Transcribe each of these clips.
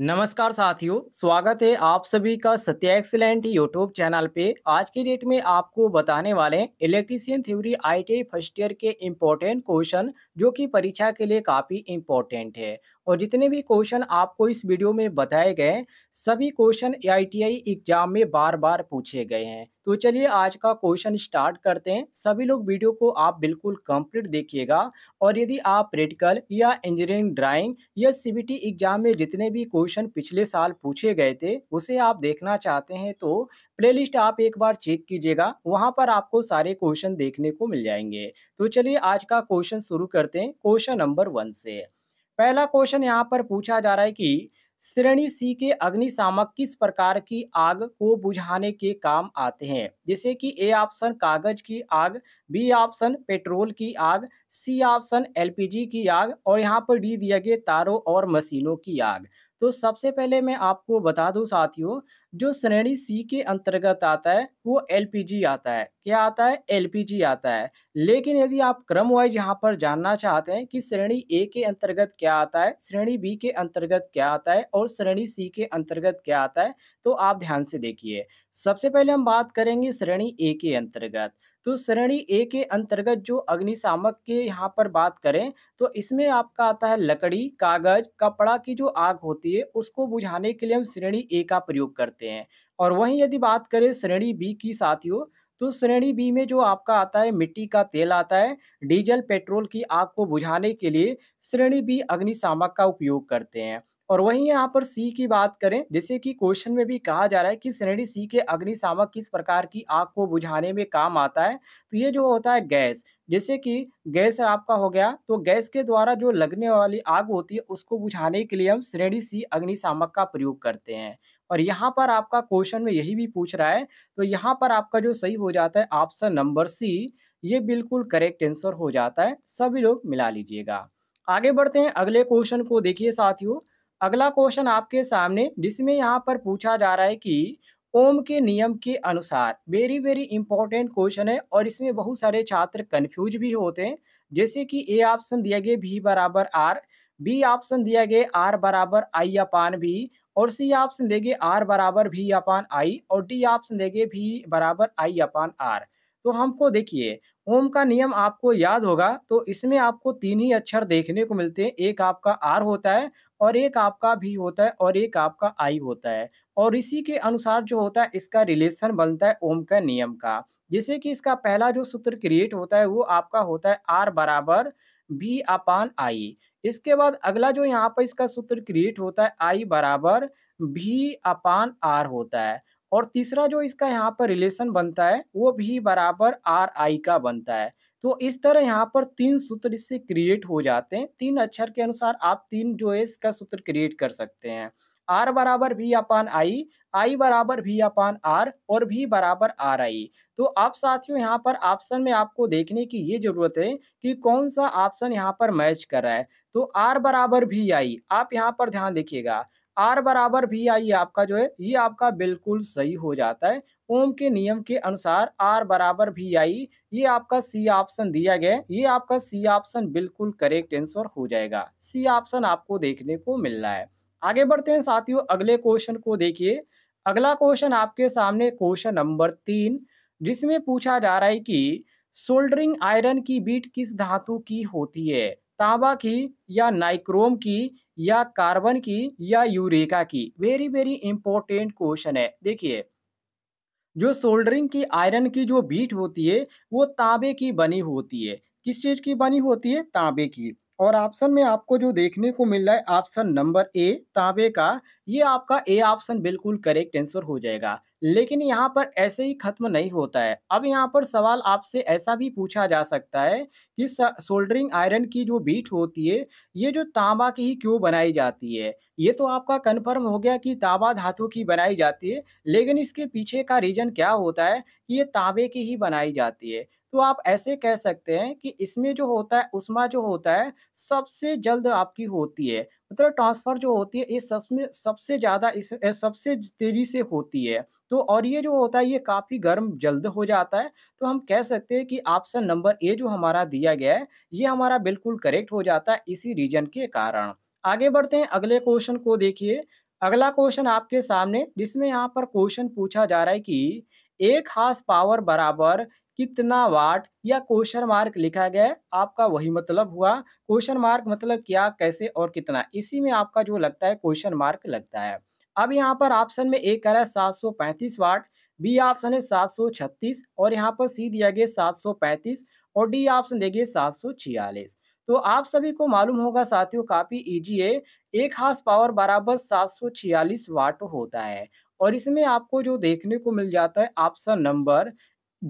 नमस्कार साथियों स्वागत है आप सभी का सत्या एक्सलेंट यूट्यूब चैनल पे आज की डेट में आपको बताने वाले electrician theory ITI first year के इम्पोर्टेंट क्वेश्चन जो कि परीक्षा के लिए काफ़ी इम्पोर्टेंट है और जितने भी क्वेश्चन आपको इस वीडियो में बताए गए सभी क्वेश्चन ए एग्जाम में बार बार पूछे गए हैं तो चलिए आज का क्वेश्चन स्टार्ट करते हैं सभी लोग वीडियो को आप बिल्कुल कंप्लीट देखिएगा और यदि आप प्रैक्टिकल या इंजीनियरिंग ड्राइंग या सीबीटी एग्जाम में जितने भी क्वेश्चन पिछले साल पूछे गए थे उसे आप देखना चाहते हैं तो प्लेलिस्ट आप एक बार चेक कीजिएगा वहां पर आपको सारे क्वेश्चन देखने को मिल जाएंगे तो चलिए आज का क्वेश्चन शुरू करते हैं क्वेश्चन नंबर वन से पहला क्वेश्चन यहाँ पर पूछा जा रहा है कि श्रेणी सी के अग्निशामक किस प्रकार की आग को बुझाने के काम आते हैं जैसे कि ए ऑप्शन कागज की आग बी ऑप्शन पेट्रोल की आग सी ऑप्शन एलपीजी की आग और यहाँ पर डी दिया गया तारों और मशीनों की आग तो सबसे पहले मैं आपको बता दूं साथियों जो श्रेणी सी के अंतर्गत आता है वो एलपीजी आता है क्या आता है एलपीजी आता है लेकिन यदि आप क्रम वाइज यहाँ पर जानना चाहते हैं कि श्रेणी ए के अंतर्गत क्या आता है श्रेणी बी के अंतर्गत क्या आता है और श्रेणी सी के अंतर्गत क्या आता है तो आप ध्यान से देखिए सबसे पहले हम बात करेंगे श्रेणी ए के अंतर्गत तो श्रेणी ए के अंतर्गत जो अग्निशामक के यहाँ पर बात करें तो इसमें आपका आता है लकड़ी कागज कपड़ा की जो आग होती है उसको बुझाने के लिए हम श्रेणी ए का प्रयोग करते हैं और वहीं यदि बात करें श्रेणी बी की साथियों तो श्रेणी बी में जो आपका आता है मिट्टी का तेल आता है डीजल पेट्रोल की आग को बुझाने के लिए श्रेणी बी अग्निशामक का उपयोग करते हैं और वहीं यहाँ पर सी की बात करें जैसे कि क्वेश्चन में भी कहा जा रहा है कि श्रेणी सी के अग्निशामक किस प्रकार की आग को बुझाने में काम आता है तो ये जो होता है गैस जैसे कि गैस आपका हो गया तो गैस के द्वारा जो लगने वाली आग होती है उसको बुझाने के लिए हम श्रेणी सी अग्निशामक का प्रयोग करते हैं और यहाँ पर आपका क्वेश्चन में यही भी पूछ रहा है तो यहाँ पर आपका जो सही हो जाता है ऑप्शन नंबर सी ये बिल्कुल करेक्ट आंसर हो जाता है सभी लोग मिला लीजिएगा आगे बढ़ते हैं अगले क्वेश्चन को देखिए साथियों अगला क्वेश्चन आपके सामने जिसमें यहाँ पर पूछा जा रहा है कि ओम के नियम के अनुसार वेरी वेरी इंपॉर्टेंट क्वेश्चन है और इसमें बहुत सारे छात्र कन्फ्यूज भी होते हैं जैसे कि ए ऑप्शन दिया गया भी बराबर आर बी ऑप्शन दिया गया आर बराबर आई अपान भी और सी ऑप्शन दे गए आर बराबर भी अपान आई और डी ऑप्शन दे गए भी बराबर आई अपान आर तो हमको देखिए ओम का नियम आपको याद होगा तो इसमें आपको तीन ही अक्षर देखने को मिलते हैं एक आपका आर होता है और एक आपका भी होता है और एक आपका आई होता है और इसी के अनुसार जो होता है इसका रिलेशन बनता है ओम का नियम का जैसे कि इसका पहला जो सूत्र क्रिएट होता है वो आपका होता है आर बराबर बी अपान आई इसके बाद अगला जो यहाँ पर इसका सूत्र क्रिएट होता है आई बराबर भी अपान आर होता है और तीसरा जो इसका यहाँ पर रिलेशन बनता है वो भी बराबर आर आई का बनता है तो इस तरह यहाँ पर तीन सूत्र इससे क्रिएट हो जाते हैं तीन अक्षर के अनुसार आप तीन जो है इसका सूत्र क्रिएट कर सकते हैं आर बराबर भी अपान आई आई बराबर भी अपान आर और भी बराबर आर आई तो आप साथियों यहाँ पर ऑप्शन में आपको देखने की ये जरूरत है कि कौन सा ऑप्शन यहाँ पर मैच कर रहा है तो आर बराबर भी आई आप यहाँ पर ध्यान देखिएगा आर बराबर भी आई आपका जो है ये आपका बिल्कुल सही हो जाता है ओम के नियम के अनुसार आर बराबर भी आई ये आपका सी ऑप्शन दिया गया ये आपका सी ऑप्शन बिल्कुल करेक्ट आंसर हो जाएगा सी ऑप्शन आपको देखने को मिल रहा है आगे बढ़ते हैं साथियों अगले क्वेश्चन को देखिए अगला क्वेश्चन आपके सामने क्वेश्चन नंबर तीन जिसमें पूछा जा रहा है कि सोल्डरिंग आयरन की बीट किस धातु की होती है तांबा की या नाइक्रोम की या कार्बन की या यूरेका की वेरी वेरी इंपॉर्टेंट क्वेश्चन है देखिए जो सोल्डरिंग की आयरन की जो बीट होती है वो तांबे की बनी होती है किस चीज की बनी होती है तांबे की और ऑप्शन में आपको जो देखने को मिल रहा है ऑप्शन नंबर ए तांबे का ये आपका ए ऑप्शन बिल्कुल करेक्ट आंसर हो जाएगा लेकिन यहाँ पर ऐसे ही खत्म नहीं होता है अब यहाँ पर सवाल आपसे ऐसा भी पूछा जा सकता है कि सोल्डरिंग आयरन की जो बीट होती है ये जो तांबा की ही क्यों बनाई जाती है ये तो आपका कन्फर्म हो गया कि तांबा धातु की बनाई जाती है लेकिन इसके पीछे का रीजन क्या होता है कि ये तांबे की ही बनाई जाती है तो आप ऐसे कह सकते हैं कि इसमें जो होता है उसमा जो होता है सबसे जल्द आपकी होती है मतलब ट्रांसफ़र जो होती है ये सबसे सबसे ज़्यादा इस सबसे तेज़ी से होती है तो और ये जो होता है ये काफ़ी गर्म जल्द हो जाता है तो हम कह सकते हैं कि ऑप्शन नंबर ए जो हमारा दिया गया है ये हमारा बिल्कुल करेक्ट हो जाता है इसी रीजन के कारण आगे बढ़ते हैं अगले क्वेश्चन को देखिए अगला क्वेश्चन आपके सामने जिसमें यहाँ पर क्वेश्चन पूछा जा रहा है कि एक हास पावर बराबर कितना वाट या क्वेश्चन मार्क लिखा गया आपका वही मतलब हुआ क्वेश्चन मार्क मतलब क्या कैसे और कितना इसी में आपका जो लगता है क्वेश्चन मार्क लगता है अब यहाँ पर ऑप्शन में ए कह रहा है सात सौ पैंतीस वाट बी ऑप्शन है सात सौ छत्तीस और यहाँ पर सी दिया गया सात सौ पैंतीस और डी ऑप्शन देगी सात सौ छियालीस तो आप सभी को मालूम होगा साथियों काफ़ी ईजी है एक हास पावर बराबर सात सौ छियालीस वाट होता है और इसमें आपको जो देखने को मिल जाता है ऑप्शन नंबर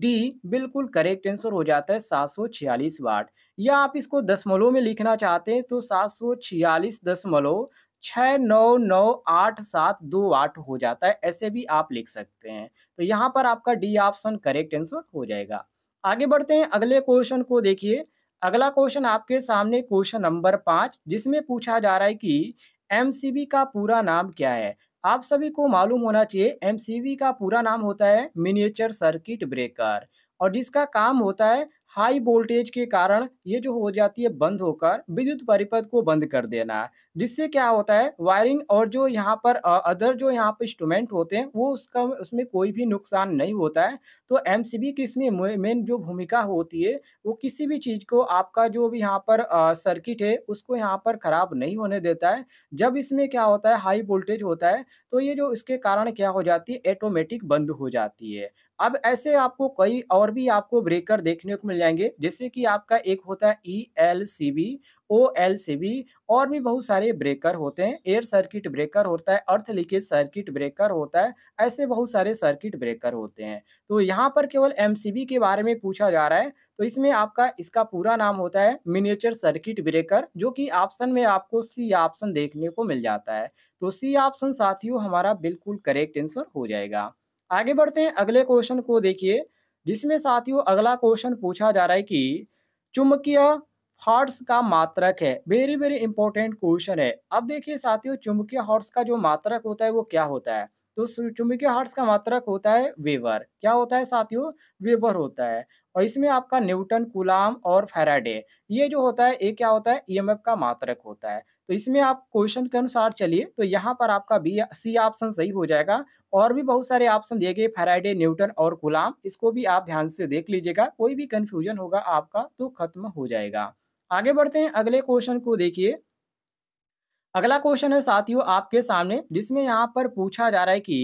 डी बिल्कुल करेक्ट आंसर हो जाता है छियालीस वाट या आप इसको दशमलव में लिखना चाहते हैं तो सात सौ छियालीस दशमलव छ नौ नौ आठ सात दो वाट हो जाता है ऐसे भी आप लिख सकते हैं तो यहाँ पर आपका डी ऑप्शन करेक्ट आंसर हो जाएगा आगे बढ़ते हैं अगले क्वेश्चन को देखिए अगला क्वेश्चन आपके सामने क्वेश्चन नंबर पांच जिसमें पूछा जा रहा है कि एमसीबी का पूरा नाम क्या है आप सभी को मालूम होना चाहिए एमसीबी का पूरा नाम होता है मिनिएचर सर्किट ब्रेकर और जिसका काम होता है हाई वोल्टेज के कारण ये जो हो जाती है बंद होकर विद्युत परिपथ को बंद कर देना जिससे क्या होता है वायरिंग और जो यहाँ पर अदर जो यहाँ पर इंस्ट्रूमेंट होते हैं वो उसका उसमें कोई भी नुकसान नहीं होता है तो एम सी बी की इसमें मेन जो भूमिका होती है वो किसी भी चीज़ को आपका जो भी यहाँ पर सर्किट है उसको यहाँ पर ख़राब नहीं होने देता है जब इसमें क्या होता है हाई वोल्टेज होता है तो ये जो इसके कारण क्या हो जाती है ऑटोमेटिक बंद हो जाती है अब ऐसे आपको कई और भी आपको ब्रेकर देखने को मिल जाएंगे जैसे कि आपका एक होता है E L C B O L C B और भी बहुत सारे ब्रेकर होते हैं एयर सर्किट ब्रेकर होता है अर्थ लीकेज सर्किट ब्रेकर होता है ऐसे बहुत सारे सर्किट ब्रेकर होते हैं तो यहाँ पर केवल एम सी बी के बारे में पूछा जा रहा है तो इसमें आपका इसका पूरा नाम होता है मिनिएचर सर्किट ब्रेकर जो कि ऑप्शन में आपको सी ऑप्शन देखने को मिल जाता है तो सी ऑप्शन साथियों हमारा बिल्कुल करेक्ट आंसर हो जाएगा आगे बढ़ते हैं अगले क्वेश्चन को देखिए जिसमें साथियों अगला क्वेश्चन पूछा जा रहा है कि चुंबकीय हॉर्स का मात्रक है वेरी वेरी इंपॉर्टेंट क्वेश्चन है अब देखिए साथियों चुंबकीय हॉर्स का जो मात्रक होता है वो क्या होता है तो चुंबकीय हर्ट्स का मात्रक होता है वेबर क्या होता है साथियों वेबर होता है और इसमें आपका न्यूटन कुलाम और फेराडे ये जो होता है ये क्या होता है ईएमएफ e का मात्रक होता है तो इसमें आप क्वेश्चन के अनुसार चलिए तो यहाँ पर आपका बी सी ऑप्शन सही हो जाएगा और भी बहुत सारे ऑप्शन दिए गए फेराडे न्यूटन और गुलाम इसको भी आप ध्यान से देख लीजिएगा कोई भी कन्फ्यूजन होगा आपका तो खत्म हो जाएगा आगे बढ़ते हैं अगले क्वेश्चन को देखिए अगला क्वेश्चन है साथियों आपके सामने जिसमें यहाँ पर पूछा जा रहा है कि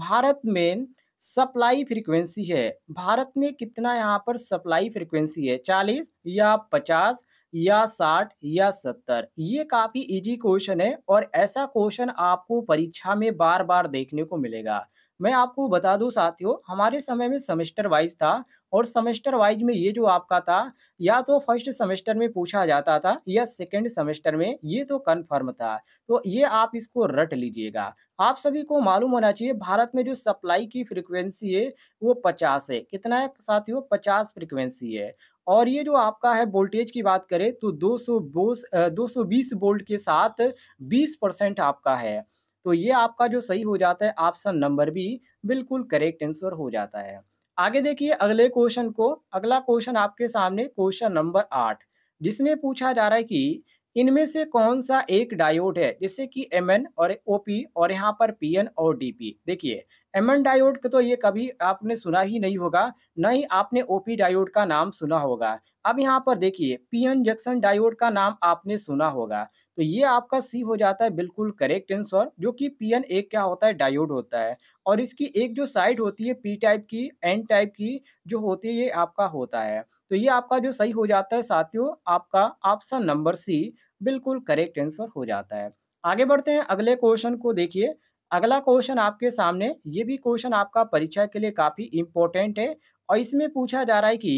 भारत में सप्लाई फ्रीक्वेंसी है भारत में कितना यहाँ पर सप्लाई फ्रीक्वेंसी है चालीस या पचास या साठ या सत्तर ये काफ़ी इजी क्वेश्चन है और ऐसा क्वेश्चन आपको परीक्षा में बार बार देखने को मिलेगा मैं आपको बता दूं साथियों हमारे समय में सेमेस्टर वाइज था और सेमेस्टर वाइज में ये जो आपका था या तो फर्स्ट सेमेस्टर में पूछा जाता था या सेकेंड सेमेस्टर में ये तो कन्फर्म था तो ये आप इसको रट लीजिएगा आप सभी को मालूम होना चाहिए भारत में जो सप्लाई की फ्रिक्वेंसी है वो पचास है कितना है साथियों पचास फ्रिक्वेंसी है और ये जो आपका है वोल्टेज की बात करें तो दो सौ बोस दो सौ बीस वोल्ट के साथ बीस परसेंट आपका है तो ये आपका जो सही हो जाता है ऑप्शन नंबर बी बिल्कुल करेक्ट आंसर हो जाता है आगे देखिए अगले क्वेश्चन को अगला क्वेश्चन आपके सामने क्वेश्चन नंबर आठ जिसमें पूछा जा रहा है कि इनमें से कौन सा एक डायोड है जैसे कि एम एन और ओ पी और यहाँ पर पी एन और डी पी देखिए एम एन डायोड का तो ये कभी आपने सुना ही नहीं होगा न ही आपने ओ पी डायोड का नाम सुना होगा अब यहाँ पर देखिए पीएन जंक्शन डायोड का नाम आपने सुना होगा तो ये आपका सी हो जाता है बिल्कुल करेक्ट आंसर जो कि पीएन एक क्या होता है डायोड होता है और इसकी एक जो साइड होती है पी टाइप की एन टाइप की जो होती है ये आपका होता है तो ये आपका जो सही हो जाता है साथियों आपका ऑप्शन नंबर सी बिल्कुल करेक्ट आंसर हो जाता है आगे बढ़ते हैं अगले क्वेश्चन को देखिए अगला क्वेश्चन आपके सामने ये भी क्वेश्चन आपका परीक्षा के लिए काफ़ी इंपॉर्टेंट है और इसमें पूछा जा रहा है कि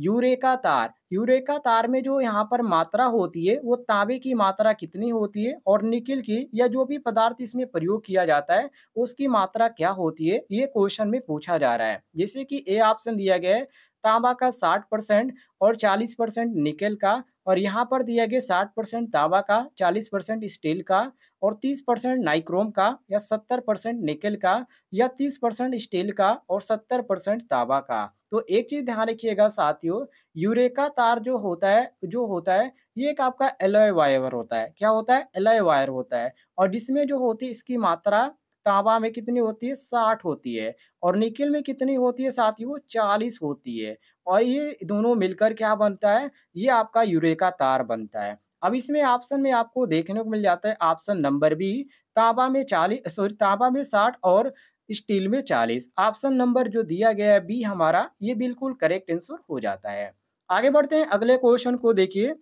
यूरेका तार यूरेका तार में जो यहाँ पर मात्रा होती है वो तांबे की मात्रा कितनी होती है और निकिल की या जो भी पदार्थ इसमें प्रयोग किया जाता है उसकी मात्रा क्या होती है ये क्वेश्चन में पूछा जा रहा है जैसे कि ए ऑप्शन दिया गया है तांबा का 60 परसेंट और 40 परसेंट निकेल का और यहाँ पर दिया गया 60 परसेंट तांबा का 40 परसेंट स्टील का और 30 परसेंट नाइक्रोम का या 70 परसेंट निकेल का या 30 परसेंट स्टील का और 70 परसेंट तांबा का तो एक चीज़ ध्यान रखिएगा साथियों यूरेका तार जो होता है जो होता है ये एक आपका एलोय वायर होता है क्या होता है एलोय वायर होता है और जिसमें जो होती है इसकी मात्रा तांबा में कितनी होती है साठ होती है और निकिल में कितनी होती है साथियों चालीस होती है और ये दोनों मिलकर क्या बनता है ये आपका यूरेका तार बनता है अब इसमें ऑप्शन में आपको देखने को मिल जाता है ऑप्शन नंबर बी तांबा में चालीस सॉरी तांबा में साठ और स्टील में चालीस ऑप्शन नंबर जो दिया गया है बी हमारा ये बिल्कुल करेक्ट आंसर हो जाता है आगे बढ़ते हैं अगले क्वेश्चन को देखिए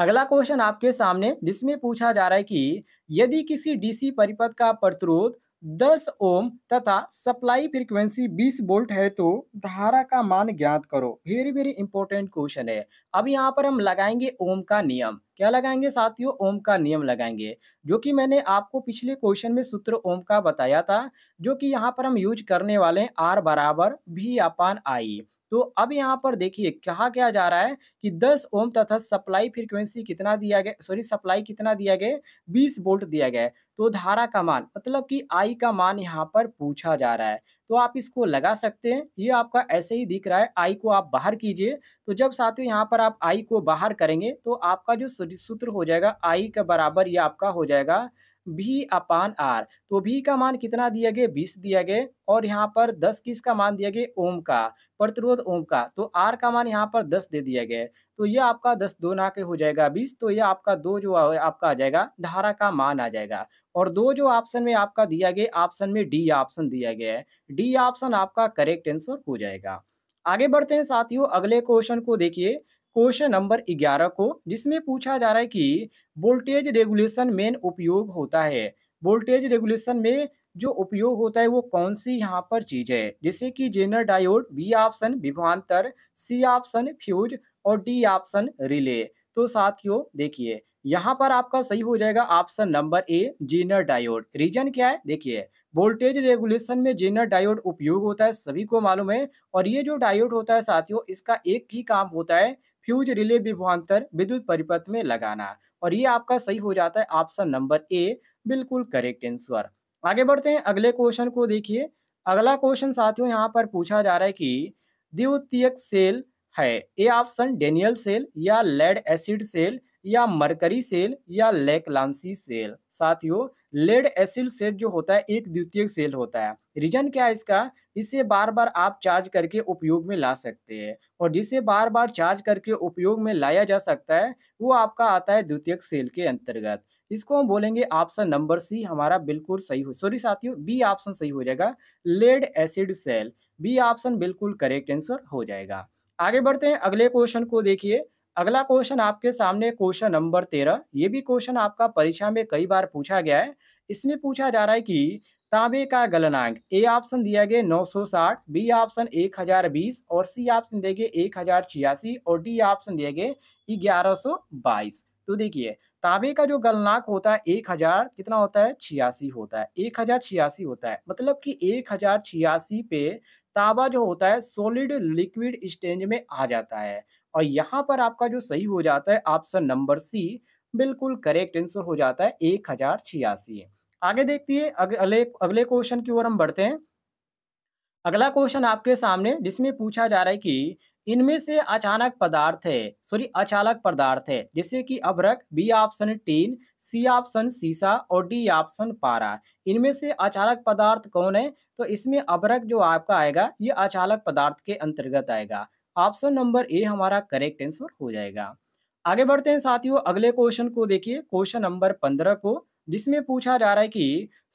अगला क्वेश्चन आपके सामने जिसमें पूछा जा रहा है कि यदि किसी डीसी परिपथ का प्रतिरोध 10 ओम तथा सप्लाई फ्रीक्वेंसी 20 वोल्ट है तो धारा का मान ज्ञात करो वेरी वेरी इंपॉर्टेंट क्वेश्चन है अब यहाँ पर हम लगाएंगे ओम का नियम क्या लगाएंगे साथियों ओम का नियम लगाएंगे जो कि मैंने आपको पिछले क्वेश्चन में सूत्र ओम का बताया था जो कि यहाँ पर हम यूज करने वाले हैं आर बराबर भी अपान आई तो अब यहाँ पर देखिए कहा क्या जा रहा है कि 10 ओम तथा सप्लाई फ्रीक्वेंसी कितना दिया गया सॉरी सप्लाई कितना दिया गया 20 वोल्ट दिया गया तो धारा का मान मतलब कि आई का मान यहाँ पर पूछा जा रहा है तो आप इसको लगा सकते हैं ये आपका ऐसे ही दिख रहा है आई को आप बाहर कीजिए तो जब साथियों यहाँ पर आप आई को बाहर करेंगे तो आपका जो सूत्र हो जाएगा आई का बराबर ये आपका हो जाएगा भी अपान आर तो भी का मान कितना दिया गया बीस दिया गया और यहाँ पर दस किस का मान दिया गया ओम का प्रतिरोध ओम का तो आर का मान यहाँ पर दस दे दिया गया तो ये आपका दस दो ना के हो जाएगा बीस तो ये आपका दो जो आपका आ जाएगा धारा का मान आ जाएगा और दो जो ऑप्शन में आपका दिया गया ऑप्शन में डी ऑप्शन दिया गया है डी ऑप्शन आपका करेक्ट आंसर हो जाएगा आगे बढ़ते हैं साथियों अगले क्वेश्चन को देखिए क्वेश्चन नंबर 11 को जिसमें पूछा जा रहा है कि वोल्टेज रेगुलेशन मेन उपयोग होता है वोल्टेज रेगुलेशन में जो उपयोग होता है वो कौन सी यहाँ पर चीज है जैसे कि जेनर डायोड बी ऑप्शन विभवान्तर सी ऑप्शन फ्यूज और डी ऑप्शन रिले तो साथियों देखिए यहाँ पर आपका सही हो जाएगा option number A Zener diode reason क्या है देखिए वोल्टेज रेगुलेशन में जेनर डायोड उपयोग होता है सभी को मालूम है और ये जो डायोड होता है साथियों इसका एक ही काम होता है फ्यूज रिले विभवांतर विद्युत परिपथ में लगाना और ये आपका सही हो जाता है ऑप्शन नंबर ए बिल्कुल करेक्ट आंसर आगे बढ़ते हैं अगले क्वेश्चन को देखिए अगला क्वेश्चन साथियों यहाँ पर पूछा जा रहा है कि द्वितीयक सेल है ए ऑप्शन डेनियल सेल या लेड एसिड सेल या मरकरी सेल या लेकलांसी सेल साथियों लेड एसिल सेट जो होता है एक द्वितीय सेल होता है रीजन क्या है इसका इसे बार बार आप चार्ज करके उपयोग में ला सकते हैं और जिसे बार बार चार्ज करके उपयोग में लाया जा सकता है वो आपका आता है द्वितीय सेल के अंतर्गत इसको हम बोलेंगे ऑप्शन नंबर सी हमारा बिल्कुल सही हो सॉरी साथियों बी ऑप्शन सही हो जाएगा lead acid cell B option बिल्कुल करेक्ट आंसर हो जाएगा आगे बढ़ते हैं अगले क्वेश्चन को देखिए अगला क्वेश्चन आपके सामने क्वेश्चन नंबर तेरह ये भी क्वेश्चन आपका परीक्षा में कई बार पूछा गया है इसमें पूछा जा रहा है कि तांबे का गलनांक ए ऑप्शन दिया गया 960, बी ऑप्शन 1020 और सी ऑप्शन दिए गए एक और डी ऑप्शन दिए गए 1122 तो देखिए तांबे का जो गलनांक होता है एक हजार कितना होता है छियासी होता है एक हजार छियासी होता है मतलब कि एक हजार छियासी पे तांबा जो होता है सॉलिड लिक्विड स्टेज में आ जाता है और यहाँ पर आपका जो सही हो जाता है ऑप्शन नंबर सी बिल्कुल करेक्ट आंसर हो जाता है एक हजार छियासी आगे देखती है अगले अगले क्वेश्चन की ओर हम बढ़ते हैं अगला क्वेश्चन आपके सामने जिसमें पूछा जा रहा है कि इनमें से अचानक पदार्थ है सॉरी अचालक पदार्थ है जैसे कि अभ्रक बी ऑप्शन टीन सी ऑप्शन सीसा और डी ऑप्शन पारा इनमें से अचालक पदार्थ कौन है तो इसमें अभ्रक जो आपका आएगा ये अचालक पदार्थ के अंतर्गत आएगा ऑप्शन नंबर ए हमारा करेक्ट आंसर हो जाएगा आगे बढ़ते हैं साथियों अगले क्वेश्चन को देखिए क्वेश्चन नंबर पंद्रह को जिसमें पूछा जा रहा है कि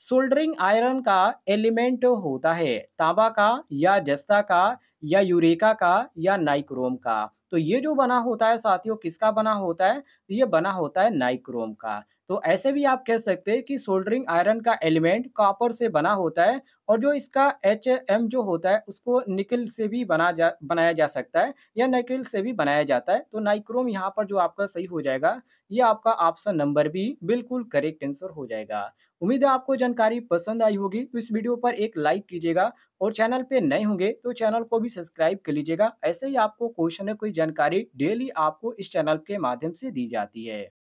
सोल्डरिंग आयरन का एलिमेंट होता है तांबा का या जस्ता का या यूरेका का या नाइक्रोम का तो ये जो बना होता है साथियों किसका बना होता है तो ये बना होता है नाइक्रोम का तो ऐसे भी आप कह सकते हैं कि सोल्डरिंग आयरन का एलिमेंट कॉपर से बना होता है और जो इसका एच एम जो होता है उसको निकल से भी बना जा बनाया जा सकता है या निकल से भी बनाया जाता है तो नाइक्रोम यहाँ पर जो आपका सही हो जाएगा ये आपका ऑप्शन नंबर भी बिल्कुल करेक्ट आंसर हो जाएगा उम्मीद है आपको जानकारी पसंद आई होगी तो इस वीडियो पर एक लाइक कीजिएगा और चैनल पे नए होंगे तो चैनल को भी सब्सक्राइब कर लीजिएगा ऐसे ही आपको क्वेश्चन कोई जानकारी डेली आपको इस चैनल के माध्यम से दी जाती है